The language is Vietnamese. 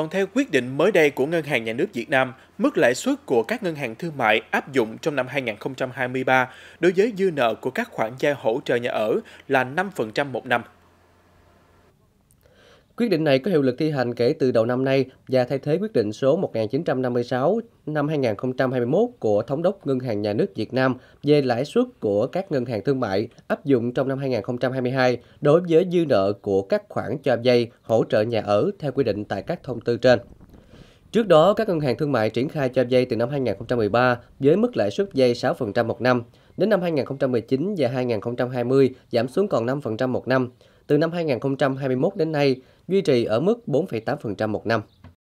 Còn theo quyết định mới đây của Ngân hàng Nhà nước Việt Nam, mức lãi suất của các ngân hàng thương mại áp dụng trong năm 2023 đối với dư nợ của các khoản vay hỗ trợ nhà ở là 5% một năm. Quyết định này có hiệu lực thi hành kể từ đầu năm nay và thay thế quyết định số 1956 năm 2021 của Thống đốc Ngân hàng Nhà nước Việt Nam về lãi suất của các ngân hàng thương mại áp dụng trong năm 2022 đối với dư nợ của các khoản cho vay hỗ trợ nhà ở theo quy định tại các thông tư trên. Trước đó, các ngân hàng thương mại triển khai cho vay từ năm 2013 với mức lãi suất vay 6% một năm. Đến năm 2019 và 2020 giảm xuống còn 5% một năm từ năm 2021 đến nay duy trì ở mức 4,8% một năm.